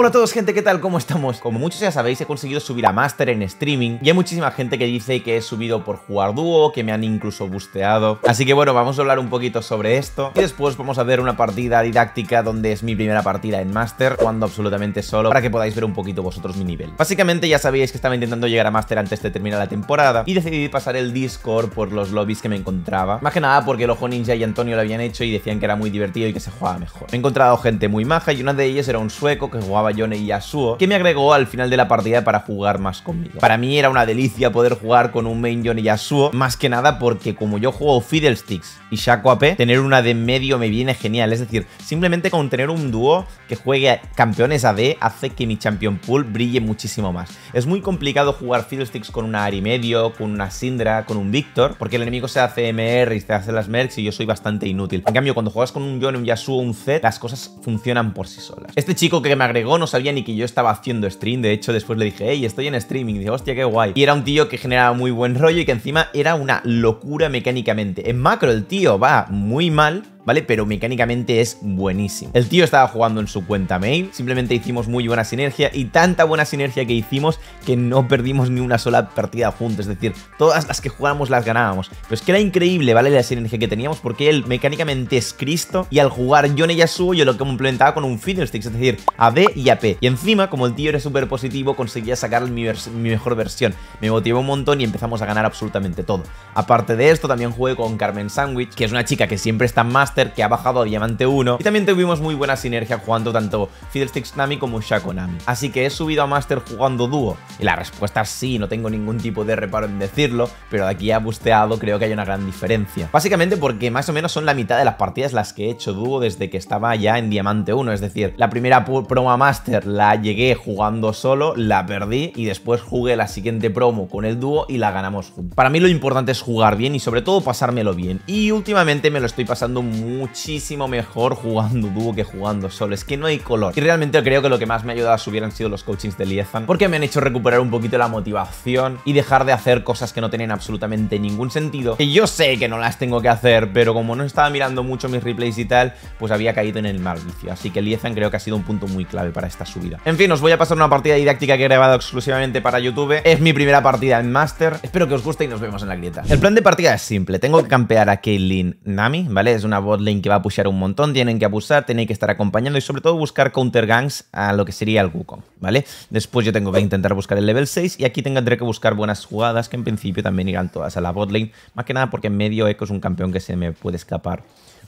Hola a todos gente, ¿qué tal? ¿Cómo estamos? Como muchos ya sabéis, he conseguido subir a Master en streaming y hay muchísima gente que dice que he subido por jugar dúo, que me han incluso busteado. Así que bueno, vamos a hablar un poquito sobre esto y después vamos a ver una partida didáctica donde es mi primera partida en Master, jugando absolutamente solo, para que podáis ver un poquito vosotros mi nivel. Básicamente ya sabíais que estaba intentando llegar a Master antes de terminar la temporada y decidí pasar el Discord por los lobbies que me encontraba. Más que nada porque el Ojo Ninja y Antonio lo habían hecho y decían que era muy divertido y que se jugaba mejor. he encontrado gente muy maja y una de ellas era un sueco que jugaba Yone y Yasuo, que me agregó al final de la partida para jugar más conmigo. Para mí era una delicia poder jugar con un main Yone y Yasuo, más que nada porque como yo juego Fiddlesticks y Shaco AP, tener una de medio me viene genial. Es decir, simplemente con tener un dúo que juegue campeones AD hace que mi Champion Pool brille muchísimo más. Es muy complicado jugar Fiddlesticks con una Ari medio, con una Syndra, con un Victor, porque el enemigo se hace MR y te hace las mercs y yo soy bastante inútil. En cambio, cuando juegas con un Yone, un Yasuo, un Z, las cosas funcionan por sí solas. Este chico que me agregó no sabía ni que yo estaba haciendo stream. De hecho, después le dije, hey, estoy en streaming. Y hostia, qué guay. Y era un tío que generaba muy buen rollo y que encima era una locura mecánicamente. En macro el tío va muy mal, ¿vale? Pero mecánicamente es buenísimo. El tío estaba jugando en su cuenta main, simplemente hicimos muy buena sinergia y tanta buena sinergia que hicimos que no perdimos ni una sola partida juntos, es decir, todas las que jugábamos las ganábamos. Pero es que era increíble, ¿vale? La sinergia que teníamos porque él mecánicamente es Cristo y al jugar yo en ella subo yo lo complementaba con un Fiddlesticks, es decir, a B y a P. Y encima, como el tío era súper positivo, conseguía sacar mi, mejor versión. Me motivó un montón y empezamos a ganar absolutamente todo. Aparte de esto, también jugué con Carmen Sandwich, que es una chica que siempre está más que ha bajado a Diamante 1. Y también tuvimos muy buena sinergia jugando tanto Fiddlesticks Nami como Shaco Nami. Así que he subido a Master jugando dúo. Y la respuesta es sí, no tengo ningún tipo de reparo en decirlo, pero de aquí a busteado creo que hay una gran diferencia. Básicamente porque más o menos son la mitad de las partidas las que he hecho dúo desde que estaba ya en Diamante 1. Es decir, la primera promo a Master la llegué jugando solo, la perdí y después jugué la siguiente promo con el dúo y la ganamos Para mí lo importante es jugar bien y sobre todo pasármelo bien. Y últimamente me lo estoy pasando muy muchísimo mejor jugando dúo que jugando solo. Es que no hay color. Y realmente creo que lo que más me ha ayudado a subir han sido los coachings de Liezan, porque me han hecho recuperar un poquito la motivación y dejar de hacer cosas que no tienen absolutamente ningún sentido. Que yo sé que no las tengo que hacer, pero como no estaba mirando mucho mis replays y tal, pues había caído en el mal vicio. Así que Liezan creo que ha sido un punto muy clave para esta subida. En fin, os voy a pasar una partida didáctica que he grabado exclusivamente para YouTube. Es mi primera partida en Master. Espero que os guste y nos vemos en la grieta. El plan de partida es simple. Tengo que campear a Caitlyn Nami, ¿vale? Es una botlane que va a pushear un montón, tienen que abusar, tienen que estar acompañando y sobre todo buscar counter gangs a lo que sería el Wukong, ¿vale? Después yo tengo que intentar buscar el level 6 y aquí tendré que buscar buenas jugadas que en principio también irán todas a la botlane, más que nada porque en medio Echo es un campeón que se me puede escapar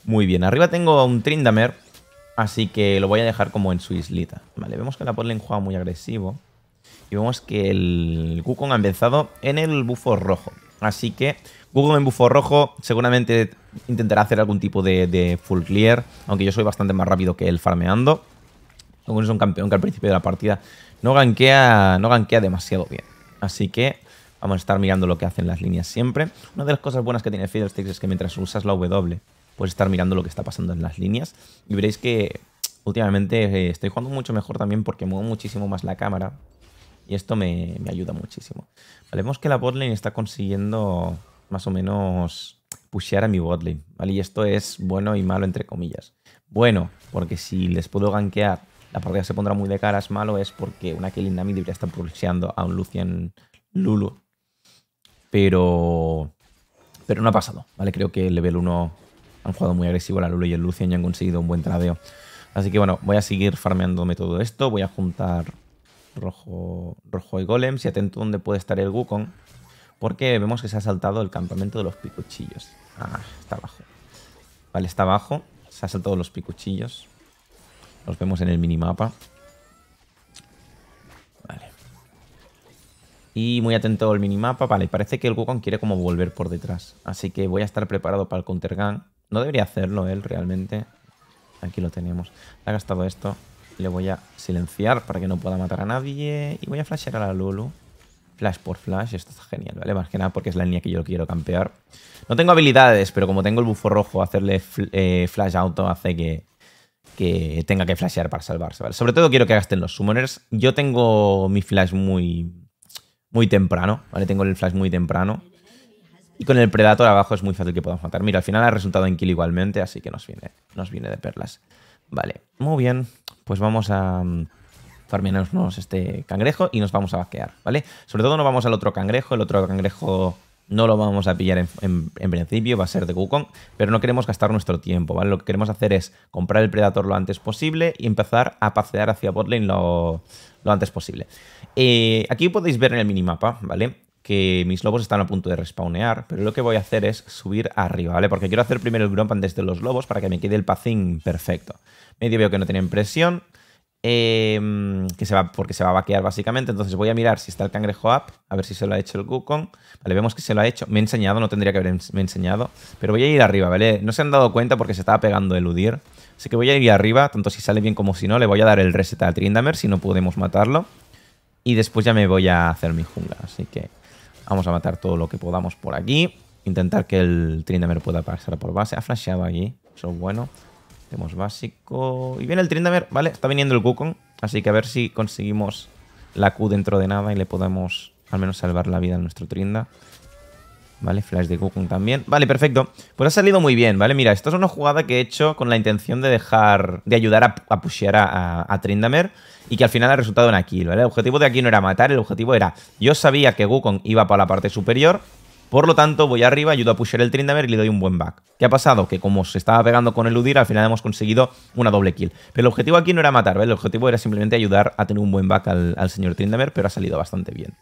muy bien. Arriba tengo un Trindamer, así que lo voy a dejar como en su islita, ¿vale? Vemos que la botlane juega muy agresivo y vemos que el Wukong ha empezado en el bufo rojo. Así que Google en bufo rojo seguramente intentará hacer algún tipo de, full clear, aunque yo soy bastante más rápido que él farmeando. Google es un campeón que al principio de la partida no gankea, no gankea demasiado bien. Así que vamos a estar mirando lo que hacen las líneas siempre. Una de las cosas buenas que tiene Fiddlesticks es que mientras usas la W, puedes estar mirando lo que está pasando en las líneas. Y veréis que últimamente eh, estoy jugando mucho mejor también porque muevo muchísimo más la cámara y esto me, ayuda muchísimo. vemos que la botlane está consiguiendo más o menos pushear a mi botlane, ¿vale? Y esto es bueno y malo, entre comillas. Bueno, porque si les puedo gankear, la partida se pondrá muy de caras. Malo es porque una Killing Nami debería estar pusheando a un Lucian Lulu. Pero... Pero no ha pasado, ¿vale? Creo que el level 1 han jugado muy agresivo la Lulu y el Lucian y han conseguido un buen tradeo. Así que bueno, voy a seguir farmeándome todo esto. Voy a juntar rojo, rojo y golems y atento donde puede estar el Wukong. Porque vemos que se ha saltado el campamento de los picuchillos. Ah, está abajo. Vale, está abajo. Se ha saltado los picuchillos. Los vemos en el minimapa. Vale. Y muy atento al minimapa. Vale, parece que el Wukong quiere como volver por detrás. Así que voy a estar preparado para el counter No debería hacerlo él realmente. Aquí lo tenemos. Ha gastado esto. Le voy a silenciar para que no pueda matar a nadie. Y voy a flashear a la Lulu. Flash por flash, esto está genial, ¿vale? Más que nada porque es la línea que yo quiero campear. No tengo habilidades, pero como tengo el bufo rojo, hacerle eh, flash auto hace que, tenga que flashear para salvarse, ¿vale? Sobre todo quiero que gasten los summoners. Yo tengo mi flash muy, muy temprano, ¿vale? Tengo el flash muy temprano. Y con el Predator abajo es muy fácil que podamos matar. Mira, al final ha resultado en kill igualmente, así que nos viene, nos viene de perlas. Vale, muy bien pues vamos a mm, farmearnos este cangrejo y nos vamos a vaquear, ¿vale? Sobre todo no vamos al otro cangrejo, el otro cangrejo no lo vamos a pillar en, principio, va a ser de Wukong, pero no queremos gastar nuestro tiempo, ¿vale? Lo que queremos hacer es comprar el Predator lo antes posible y empezar a pasear hacia botlane lo, antes posible. Eh, aquí podéis ver en el minimapa, ¿vale? que mis lobos están a punto de respawnear, pero lo que voy a hacer es subir arriba, ¿vale? Porque quiero hacer primero el Grumpan desde los lobos para que me quede el pacín perfecto. Medio veo que no tienen presión, em, que se va, porque se va a vaquear básicamente. Entonces voy a mirar si está el cangrejo up, a ver si se lo ha hecho el Gukong. Vale, vemos que se lo ha hecho. Me he enseñado, no tendría que haberme enseñado. Pero voy a ir arriba, ¿vale? No se han dado cuenta porque se estaba pegando eludir. Así que voy a ir arriba, tanto si sale bien como si no. Le voy a dar el reset al Trindamer si no podemos matarlo. Y después ya me voy a hacer mi jungla, así que... Vamos a matar todo lo que podamos por aquí. Intentar que el Trindamer pueda pasar por base. Ha flasheado allí. Eso es bueno. Tenemos básico. Y viene el Trindamer. Vale, está viniendo el Kukon. Así que a ver si conseguimos la Q dentro de nada y le podemos al menos salvar la vida a nuestro Trinda. Vale, flash de Kukun también. Vale, perfecto. Pues ha salido muy bien, ¿vale? Mira, esta es una jugada que he hecho con la intención de dejar... De ayudar a, pushear a, Trindamer y que al final ha resultado en kill, ¿vale? El objetivo de aquí no era matar, el objetivo era... Yo sabía que Gukong iba para la parte superior, por lo tanto voy arriba, ayudo a pushear el Trindamer y le doy un buen back. ¿Qué ha pasado? Que como se estaba pegando con el Udir, al final hemos conseguido una doble kill. Pero el objetivo aquí no era matar, ¿vale? El objetivo era simplemente ayudar a tener un buen back al, al señor Trindamer, pero ha salido bastante bien.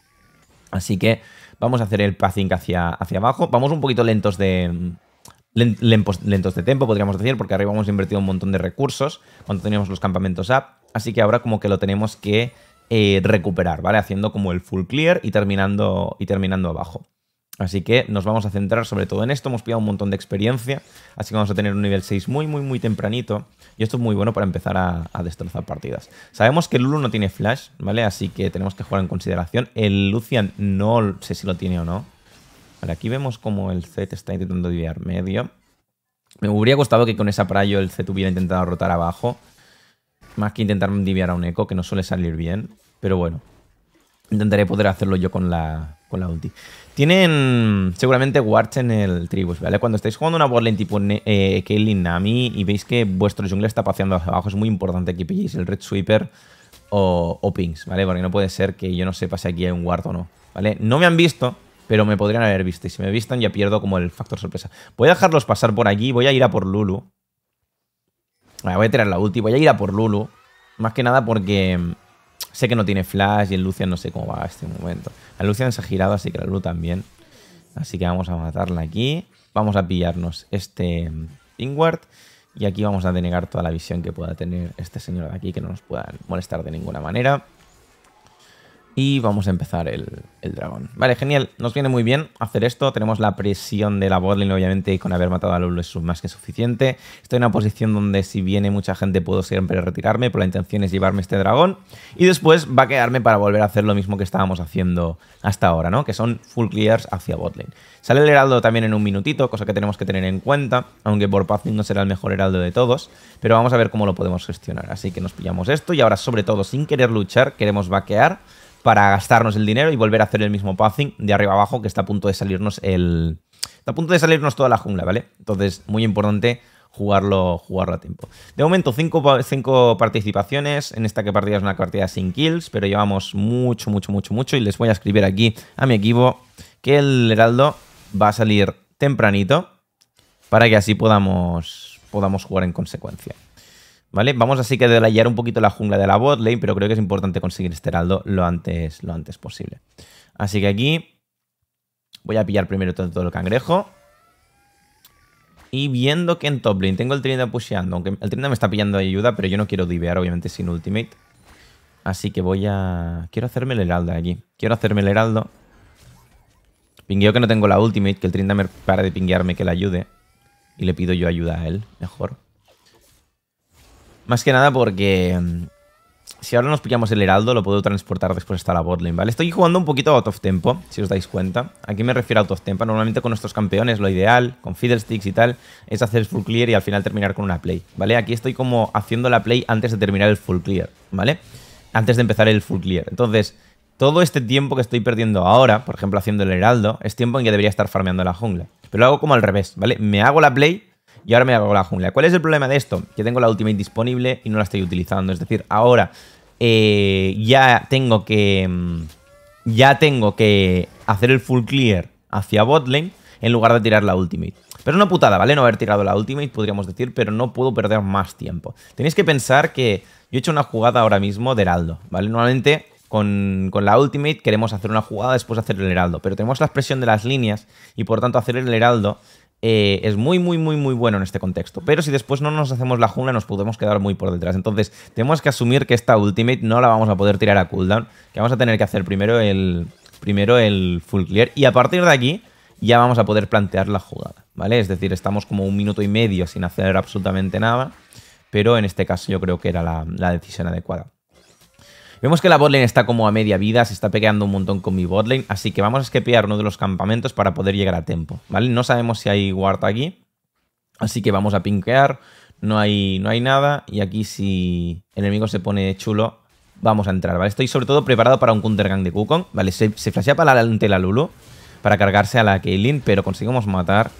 Así que Vamos a hacer el pacing hacia, hacia abajo. Vamos un poquito lentos de, de tiempo, podríamos decir, porque arriba hemos invertido un montón de recursos cuando teníamos los campamentos up, así que ahora como que lo tenemos que eh, recuperar, ¿vale? Haciendo como el full clear y terminando, y terminando abajo. Así que nos vamos a centrar sobre todo en esto. Hemos pillado un montón de experiencia. Así que vamos a tener un nivel 6 muy, muy, muy tempranito. Y esto es muy bueno para empezar a, destrozar partidas. Sabemos que Lulu no tiene flash, ¿vale? Así que tenemos que jugar en consideración. El Lucian no sé si lo tiene o no. Vale, aquí vemos como el Z está intentando diviar medio. Me hubiera gustado que con esa prayo el Z hubiera intentado rotar abajo. Más que intentar diviar a un eco, que no suele salir bien. Pero bueno, intentaré poder hacerlo yo con la, con la ulti. Tienen seguramente wards en el tribus, ¿vale? Cuando estáis jugando una botlane tipo eh, Kaylin Nami y veis que vuestro jungle está paseando hacia abajo, es muy importante que pilléis el Red Sweeper o, o, pings, ¿vale? Porque no puede ser que yo no sepa si aquí hay un ward o no, ¿vale? No me han visto, pero me podrían haber visto. Y si me vistan ya pierdo como el factor sorpresa. Voy a dejarlos pasar por aquí, voy a ir a por Lulu. voy a tirar la ulti, voy a ir a por Lulu. Más que nada porque Sé que no tiene flash y el Lucian no sé cómo va a este momento. El Lucian se ha girado, así que la Lu también. Así que vamos a matarla aquí. Vamos a pillarnos este mm, Inward Y aquí vamos a denegar toda la visión que pueda tener este señor de aquí, que no nos pueda molestar de ninguna manera. Y vamos a empezar el, dragón. Vale, genial. Nos viene muy bien hacer esto. Tenemos la presión de la botlane, obviamente, y con haber matado a Lulu es más que suficiente. Estoy en una posición donde si viene mucha gente puedo siempre retirarme, pero la intención es llevarme este dragón. Y después va a quedarme para volver a hacer lo mismo que estábamos haciendo hasta ahora, ¿no? Que son full clears hacia botlane. Sale el heraldo también en un minutito, cosa que tenemos que tener en cuenta, aunque por Pathing no será el mejor heraldo de todos, pero vamos a ver cómo lo podemos gestionar. Así que nos pillamos esto y ahora, sobre todo, sin querer luchar, queremos vaquear para gastarnos el dinero y volver a hacer el mismo pathing de arriba abajo que está a punto de salirnos el... Está a punto de salirnos toda la jungla, ¿vale? Entonces, muy importante jugarlo, jugarlo a tiempo. De momento, cinco participaciones. En esta que partida es una partida sin kills, pero llevamos mucho, mucho, mucho, mucho. Y les voy a escribir aquí a mi equipo que el heraldo va a salir tempranito para que así podamos, podamos jugar en consecuencia. ¿Vale? Vamos así que a delayar un poquito la jungla de la botlane, pero creo que es importante conseguir este heraldo lo antes, lo antes posible. Así que aquí voy a pillar primero todo, el cangrejo. Y viendo que en top lane tengo el Trinidad pusheando, aunque el Trinidad me está pillando ayuda, pero yo no quiero divear obviamente sin ultimate. Así que voy a... Quiero hacerme el heraldo aquí. Quiero hacerme el heraldo. Pingueo que no tengo la ultimate, que el trindamer me para de pinguearme que le ayude. Y le pido yo ayuda a él, mejor. Más que nada porque... Mm, si ahora nos pillamos el heraldo, lo puedo transportar después hasta la botlane, ¿vale? Estoy jugando un poquito out of tempo, si os dais cuenta. Aquí me refiero a out of tempo. Normalmente con nuestros campeones lo ideal, con Fiddlesticks y tal, es hacer el full clear y al final terminar con una play, ¿vale? Aquí estoy como haciendo la play antes de terminar el full clear, ¿vale? Antes de empezar el full clear. Entonces, todo este tiempo que estoy perdiendo ahora, por ejemplo haciendo el heraldo, es tiempo en que debería estar farmeando la jungla. Pero lo hago como al revés, ¿vale? Me hago la play y ahora me hago la jungla. ¿Cuál es el problema de esto? Que tengo la ultimate disponible y no la estoy utilizando. Es decir, ahora eh, ya tengo que... Mm, ya tengo que hacer el full clear hacia botlane en lugar de tirar la ultimate. Pero una putada, ¿vale? No haber tirado la ultimate, podríamos decir, pero no puedo perder más tiempo. Tenéis que pensar que yo he hecho una jugada ahora mismo de heraldo, ¿vale? Normalmente con, la Ultimate queremos hacer una jugada, después de hacer el heraldo. Pero tenemos la expresión de las líneas y por tanto hacer el heraldo eh, es muy, muy, muy, muy bueno en este contexto. Pero si después no nos hacemos la jungla, nos podemos quedar muy por detrás. Entonces, tenemos que asumir que esta ultimate no la vamos a poder tirar a cooldown. Que vamos a tener que hacer primero el, primero el full clear. Y a partir de aquí, ya vamos a poder plantear la jugada, ¿vale? Es decir, estamos como un minuto y medio sin hacer absolutamente nada. Pero en este caso yo creo que era la decisión adecuada. Vemos que la botlane está como a media vida, se está pegando un montón con mi botlane, así que vamos a escapear uno de los campamentos para poder llegar a tiempo, ¿vale? No sabemos si hay guarda aquí, así que vamos a pinquear, no hay, no hay nada, y aquí si el enemigo se pone chulo, vamos a entrar, ¿vale? Estoy sobre todo preparado para un counter gang de Kukong. ¿vale? Se, flashea para adelante la Lulu, para cargarse a la Kaylin, pero conseguimos matar,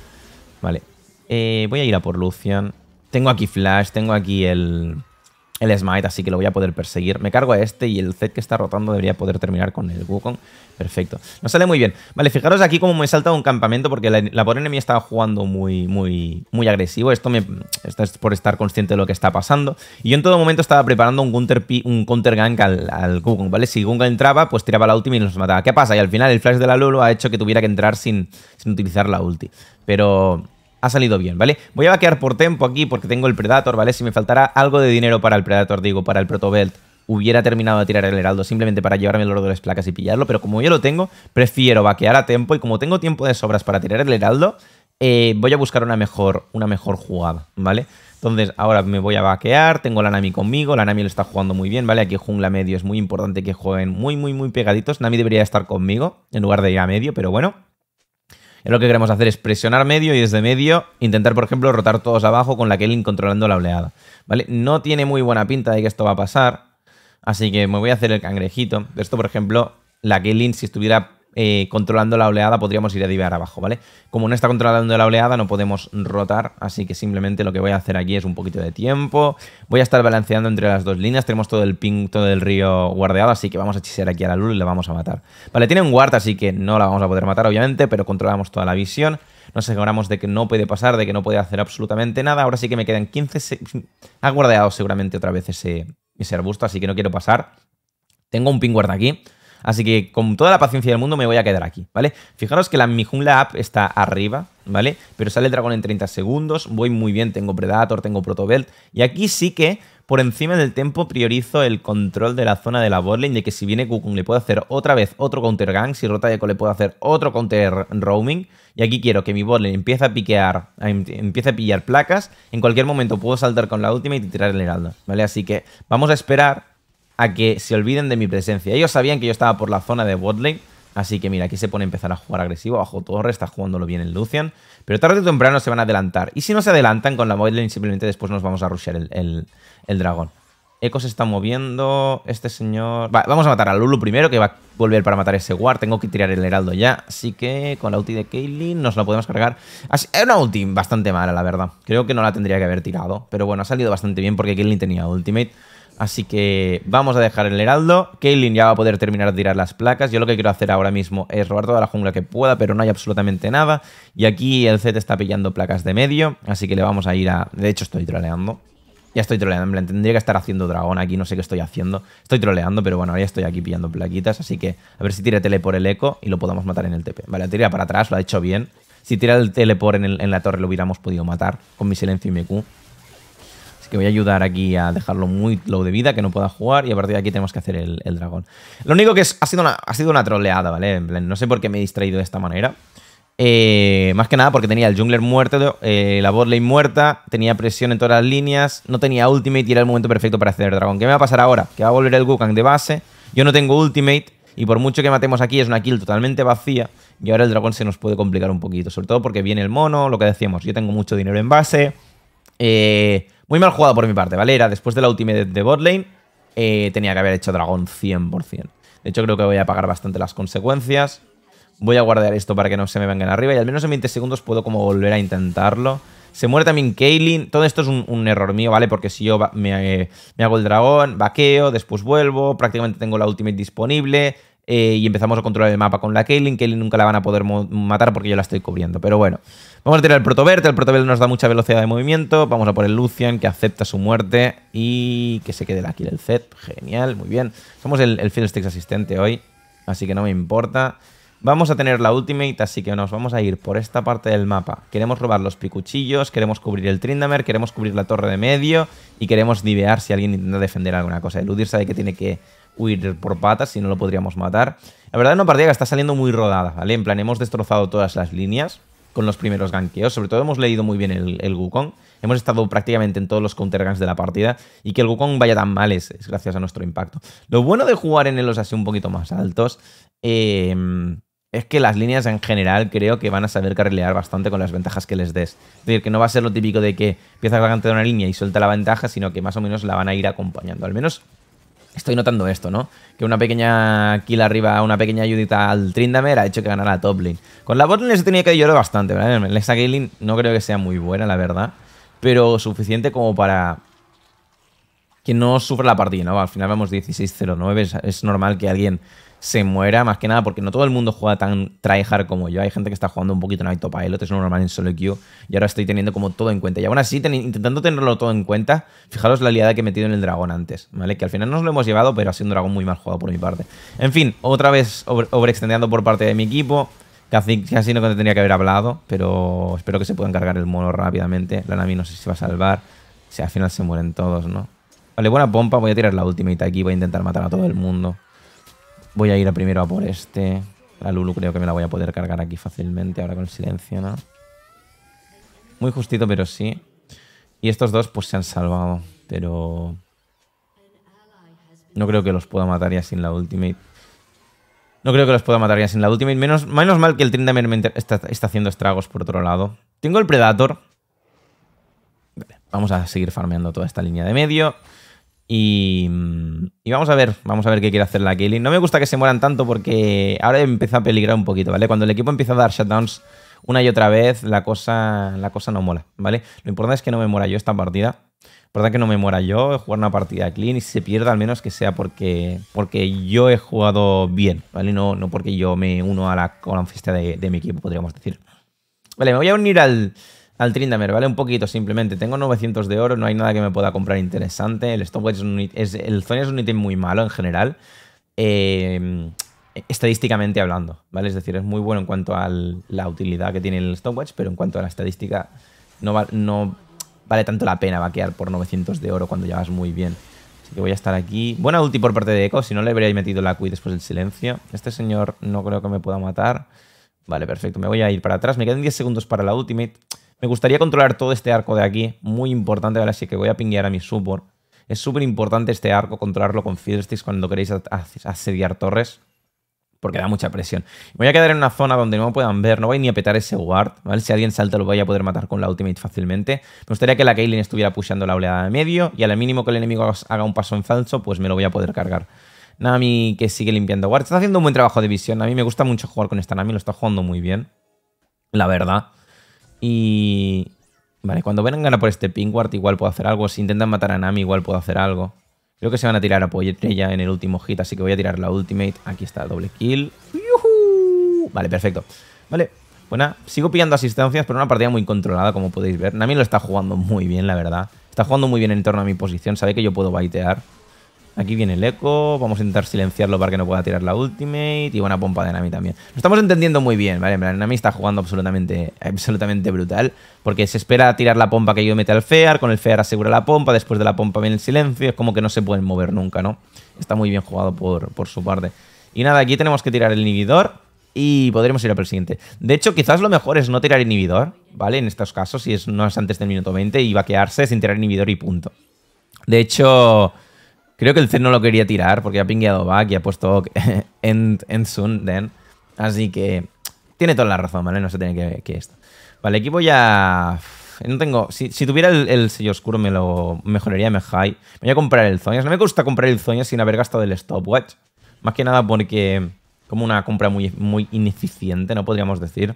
¿vale? Eh, voy a ir a por Lucian, tengo aquí Flash, tengo aquí el el Smite, así que lo voy a poder perseguir. Me cargo a este y el Z que está rotando debería poder terminar con el Wukong. Perfecto. Nos sale muy bien. Vale, fijaros aquí como me saltado un campamento porque la, por mí estaba jugando muy, muy, muy agresivo. Esto, me, esto es por estar consciente de lo que está pasando. Y yo en todo momento estaba preparando un counter, un counter gank al, al Wukong, ¿vale? Si Wukong entraba, pues tiraba la ulti y nos mataba. ¿Qué pasa? Y al final el flash de la Lulu ha hecho que tuviera que entrar sin, sin utilizar la ulti. Pero ha salido bien, ¿vale? Voy a vaquear por tempo aquí porque tengo el Predator, ¿vale? Si me faltara algo de dinero para el Predator, digo, para el Protobelt, hubiera terminado de tirar el Heraldo simplemente para llevarme el oro de las placas y pillarlo, pero como yo lo tengo, prefiero vaquear a tiempo y como tengo tiempo de sobras para tirar el Heraldo, eh, voy a buscar una mejor, una mejor jugada, ¿vale? Entonces, ahora me voy a vaquear, tengo la Nami conmigo, la Nami lo está jugando muy bien, ¿vale? Aquí jungla medio es muy importante que jueguen muy, muy, muy pegaditos. Nami debería estar conmigo en lugar de ir a medio, pero bueno lo que queremos hacer es presionar medio y desde medio intentar, por ejemplo, rotar todos abajo con la Kelly controlando la oleada. ¿Vale? No tiene muy buena pinta de que esto va a pasar. Así que me voy a hacer el cangrejito. Esto, por ejemplo, la Kelly, si estuviera eh, controlando la oleada podríamos ir a divear abajo, ¿vale? Como no está controlando la oleada no podemos rotar, así que simplemente lo que voy a hacer aquí es un poquito de tiempo. Voy a estar balanceando entre las dos líneas, tenemos todo el todo del río guardeado, así que vamos a chisear aquí a la luz y la vamos a matar. Vale, tiene un guard, así que no la vamos a poder matar, obviamente, pero controlamos toda la visión. Nos aseguramos de que no puede pasar, de que no puede hacer absolutamente nada. Ahora sí que me quedan 15... Ha guardeado seguramente otra vez ese, arbusto, así que no quiero pasar. Tengo un ping guard aquí. Así que con toda la paciencia del mundo me voy a quedar aquí, ¿vale? Fijaros que la, mi jungla app está arriba, ¿vale? Pero sale el dragón en 30 segundos, voy muy bien, tengo Predator, tengo Protobelt, y aquí sí que por encima del tempo priorizo el control de la zona de la botlane, de que si viene Kukun le puedo hacer otra vez otro counter gang, si rota le puedo hacer otro counter roaming, y aquí quiero que mi botlane empiece a piquear, em, empiece a pillar placas, en cualquier momento puedo saltar con la última y tirar el heraldo, ¿vale? Así que vamos a esperar a que se olviden de mi presencia. Ellos sabían que yo estaba por la zona de botlane, así que mira, aquí se pone a empezar a jugar agresivo. Bajo torre, está jugándolo bien el Lucian, pero tarde o temprano se van a adelantar. Y si no se adelantan con la botlane, simplemente después nos vamos a rushear el, el, dragón. echo se está moviendo, este señor... vamos a matar a Lulu primero, que va a volver para matar ese War. Tengo que tirar el heraldo ya, así que con la ulti de Kaylin nos la podemos cargar. Así, es una ulti bastante mala, la verdad. Creo que no la tendría que haber tirado, pero bueno, ha salido bastante bien porque Kaylin tenía ultimate. Así que vamos a dejar el heraldo. Kaylin ya va a poder terminar de tirar las placas. Yo lo que quiero hacer ahora mismo es robar toda la jungla que pueda, pero no hay absolutamente nada. Y aquí el Z está pillando placas de medio, así que le vamos a ir a... De hecho estoy troleando. Ya estoy troleando, tendría que estar haciendo dragón aquí, no sé qué estoy haciendo. Estoy troleando, pero bueno, ahora ya estoy aquí pillando plaquitas, así que a ver si tira tele por el eco y lo podamos matar en el TP. Vale, tira para atrás, lo ha hecho bien. Si tira el teleport en, en la torre lo hubiéramos podido matar con mi silencio y mi que voy a ayudar aquí a dejarlo muy low de vida, que no pueda jugar, y a partir de aquí tenemos que hacer el, dragón. Lo único que ha, sido una, ha sido una troleada, ¿vale? No sé por qué me he distraído de esta manera. Eh, más que nada porque tenía el jungler muerto, eh, la botlane muerta, tenía presión en todas las líneas, no tenía ultimate y era el momento perfecto para hacer el dragón. ¿Qué me va a pasar ahora? Que va a volver el Gukan de base, yo no tengo ultimate y por mucho que matemos aquí es una kill totalmente vacía y ahora el dragón se nos puede complicar un poquito, sobre todo porque viene el mono, lo que decíamos, yo tengo mucho dinero en base, eh, muy mal jugado por mi parte, ¿vale? Era después de la ultimate de botlane, eh, tenía que haber hecho dragón 100%. De hecho, creo que voy a pagar bastante las consecuencias. Voy a guardar esto para que no se me vengan arriba y al menos en 20 segundos puedo como volver a intentarlo. Se muere también Kaylin. Todo esto es un, error mío, ¿vale? Porque si yo me, hago el dragón, vaqueo, después vuelvo, prácticamente tengo la ultimate disponible. Eh, y empezamos a controlar el mapa con la Kaylin. Kaylin nunca la van a poder matar porque yo la estoy cubriendo. Pero bueno, vamos a tirar el Protoverte. El Protoverte nos da mucha velocidad de movimiento. Vamos a por el Lucian, que acepta su muerte y que se quede la kill el Z. Genial, muy bien. Somos el, el Fiddlesticks asistente hoy, así que no me importa. Vamos a tener la Ultimate, así que nos vamos a ir por esta parte del mapa. Queremos robar los picuchillos, queremos cubrir el Trindamer, queremos cubrir la torre de medio y queremos divear si alguien intenta defender alguna cosa. Eludir sabe que tiene que huir por patas, si no lo podríamos matar. La verdad es una partida que está saliendo muy rodada, ¿vale? En plan, hemos destrozado todas las líneas con los primeros ganqueos. Sobre todo hemos leído muy bien el, el Wukong. Hemos estado prácticamente en todos los counter de la partida. Y que el Wukong vaya tan mal es, gracias a nuestro impacto. Lo bueno de jugar en elos así un poquito más altos... Eh, es que las líneas en general creo que van a saber carrilear bastante con las ventajas que les des. Es decir, que no va a ser lo típico de que empieza a de una línea y suelta la ventaja, sino que más o menos la van a ir acompañando. Al menos estoy notando esto, ¿no? Que una pequeña kill arriba, una pequeña ayudita al Trindamer ha hecho que ganara a top lane. Con la bot lane tenía que llorar bastante, ¿verdad? la no creo que sea muy buena, la verdad. Pero suficiente como para que no sufra la partida, ¿no? Al final vamos 16-0-9, es normal que alguien se muera, más que nada, porque no todo el mundo juega tan tryhard como yo. Hay gente que está jugando un poquito en autopilot, es normal en solo queue, y ahora estoy teniendo como todo en cuenta. Y aún así, intentando tenerlo todo en cuenta, fijaros la aliada que he metido en el dragón antes, ¿vale? Que al final nos lo hemos llevado, pero ha sido un dragón muy mal jugado por mi parte. En fin, otra vez overextendiendo por parte de mi equipo. Casi, casi no tendría que haber hablado, pero espero que se pueda cargar el mono rápidamente. La Nami no sé si va a salvar. Si al final se mueren todos, ¿no? Vale, buena pompa. Voy a tirar la ultimate aquí. Voy a intentar matar a todo el mundo. Voy a ir a primero a por este. La Lulu creo que me la voy a poder cargar aquí fácilmente ahora con silencio, ¿no? Muy justito, pero sí. Y estos dos pues se han salvado, pero... No creo que los pueda matar ya sin la ultimate. No creo que los pueda matar ya sin la ultimate. Menos, mal que el Trindamer está, está, haciendo estragos por otro lado. Tengo el Predator. Vamos a seguir farmeando toda esta línea de medio. Mm, y, vamos a ver, vamos a ver qué quiere hacer la Kelly. No me gusta que se mueran tanto porque ahora empieza a peligrar un poquito, ¿vale? Cuando el equipo empieza a dar shutdowns una y otra vez, la cosa, la cosa no mola, ¿vale? Lo importante es que no me muera yo esta partida. Lo importante es que no me muera yo, jugar una partida clean y se pierda al menos que sea porque, porque yo he jugado bien, ¿vale? No, no porque yo me uno a la, a de mi equipo, podríamos decir. Vale, me voy a unir al, al Trindamer, ¿vale? Un poquito simplemente. Tengo 900 de oro, no hay nada que me pueda comprar interesante. El Stopwatch es un, el Zonia es un ítem muy malo en general. Em, estadísticamente hablando, ¿vale? Es decir, es muy bueno en cuanto a la utilidad que tiene el Stopwatch. pero en cuanto a la estadística no, vale tanto la pena vaquear por 900 de oro cuando llevas muy bien. Así que voy a estar aquí. Buena ulti por parte de eco si no le habría metido la Q después del silencio. Este señor no creo que me pueda matar. Vale, perfecto, me voy a ir para atrás. Me quedan 10 segundos para la ultimate. Me gustaría controlar todo este arco de aquí. Muy importante, ¿vale? Así que voy a pinguear a mi support. Es súper importante este arco, controlarlo con Fiddlesticks cuando queréis asediar torres. Porque da mucha presión. Voy a quedar en una zona donde no me puedan ver. No voy ni a petar ese guard, ¿vale? Si alguien salta lo voy a poder matar con la ultimate fácilmente. Me gustaría que la Kaylin estuviera pusheando la oleada de medio. Y al mínimo que el enemigo haga un paso en falso, pues me lo voy a poder cargar. Nami que sigue limpiando guard. Está haciendo un buen trabajo de visión. A mí me gusta mucho jugar con esta Nami. Lo está jugando muy bien. La verdad. Y... Vale, cuando vengan a por este pingwart igual puedo hacer algo. Si intentan matar a Nami igual puedo hacer algo. Creo que se van a tirar a ella en el último hit, así que voy a tirar la ultimate. Aquí está, doble kill. Vale, perfecto. Vale, buena. Sigo pillando asistencias, pero una partida muy controlada, como podéis ver. Nami lo está jugando muy bien, la verdad. Está jugando muy bien en torno a mi posición, sabe que yo puedo baitear. Aquí viene el eco, vamos a intentar silenciarlo para que no pueda tirar la ultimate y buena pompa de Nami también. Lo estamos entendiendo muy bien, ¿vale? Nami está jugando absolutamente, absolutamente brutal porque se espera tirar la pompa que yo mete al Fear, con el Fear asegura la pompa, después de la pompa viene el silencio, es como que no se pueden mover nunca, ¿no? Está muy bien jugado por, su parte. Y nada, aquí tenemos que tirar el inhibidor y podremos ir al siguiente. De hecho, quizás lo mejor es no tirar inhibidor, ¿vale? En estos casos, si es, no es antes del minuto 20 y quedarse sin tirar inhibidor y punto. De hecho... Creo que el Zen no lo quería tirar porque ha pingueado back y ha puesto end, soon then. Así que tiene toda la razón, ¿vale? No se tiene que, que esto. Vale, equipo ya... No tengo... Si, tuviera el, sello oscuro me lo mejoraría me high. Me voy a comprar el Zoñas. No me gusta comprar el Zoñas sin haber gastado el stopwatch. Más que nada porque... Como una compra muy, muy ineficiente, ¿no? Podríamos decir.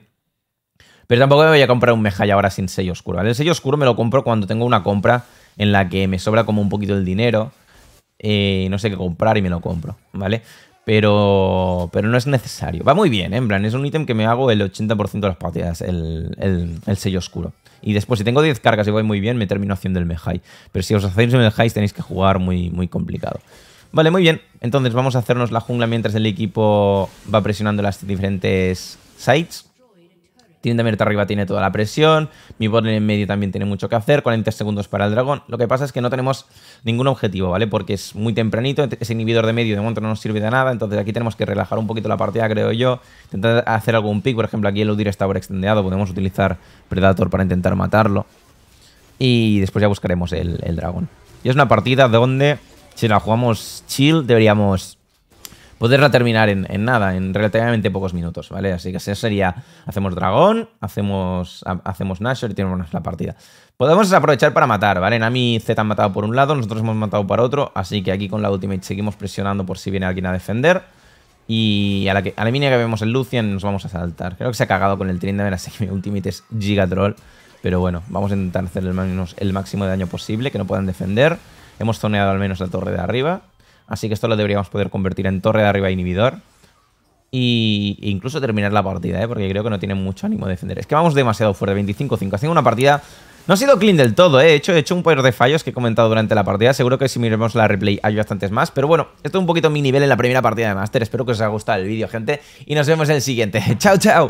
Pero tampoco me voy a comprar un Mejai ahora sin sello oscuro, El sello oscuro me lo compro cuando tengo una compra en la que me sobra como un poquito el dinero no sé qué comprar y me lo compro, ¿vale? Pero, pero no es necesario. Va muy bien, ¿eh? en plan, es un ítem que me hago el 80% de las partidas, el, el, sello oscuro. Y después, si tengo 10 cargas y voy muy bien, me termino haciendo el Mehai. Pero si os hacéis el Mejai, tenéis que jugar muy, muy complicado. Vale, muy bien. Entonces vamos a hacernos la jungla mientras el equipo va presionando las diferentes sites. 30 meter arriba tiene toda la presión, mi bot en medio también tiene mucho que hacer, 40 segundos para el dragón. Lo que pasa es que no tenemos ningún objetivo, ¿vale? Porque es muy tempranito, ese inhibidor de medio de momento no nos sirve de nada, entonces aquí tenemos que relajar un poquito la partida, creo yo, intentar hacer algún pick, por ejemplo, aquí el Udyr está extendeado, podemos utilizar Predator para intentar matarlo. Y después ya buscaremos el, el dragón. Y es una partida donde, si la jugamos chill, deberíamos poderla terminar en, nada, en relativamente pocos minutos, ¿vale? Así que eso sería, hacemos dragón, hacemos, hacemos Nashor y tenemos la partida. Podemos aprovechar para matar, ¿vale? Nami y Z han matado por un lado, nosotros hemos matado por otro, así que aquí con la ultimate seguimos presionando por si viene alguien a defender. Y a la, que, a que vemos el Lucian nos vamos a saltar. Creo que se ha cagado con el Trindamer, así que mi ultimate es gigatroll. Pero bueno, vamos a intentar hacerle el, el máximo de daño posible, que no puedan defender. Hemos zoneado al menos la torre de arriba. Así que esto lo deberíamos poder convertir en torre de arriba inhibidor. Y e incluso terminar la partida, ¿eh? porque creo que no tiene mucho ánimo de defender. Es que vamos demasiado fuerte, 25-5. Haciendo una partida... No ha sido clean del todo, ¿eh? He hecho, he hecho un par de fallos que he comentado durante la partida. Seguro que si miremos la replay hay bastantes más. Pero bueno, esto es un poquito mi nivel en la primera partida de Master. Espero que os haya gustado el vídeo, gente. Y nos vemos en el siguiente. ¡Chao, chao!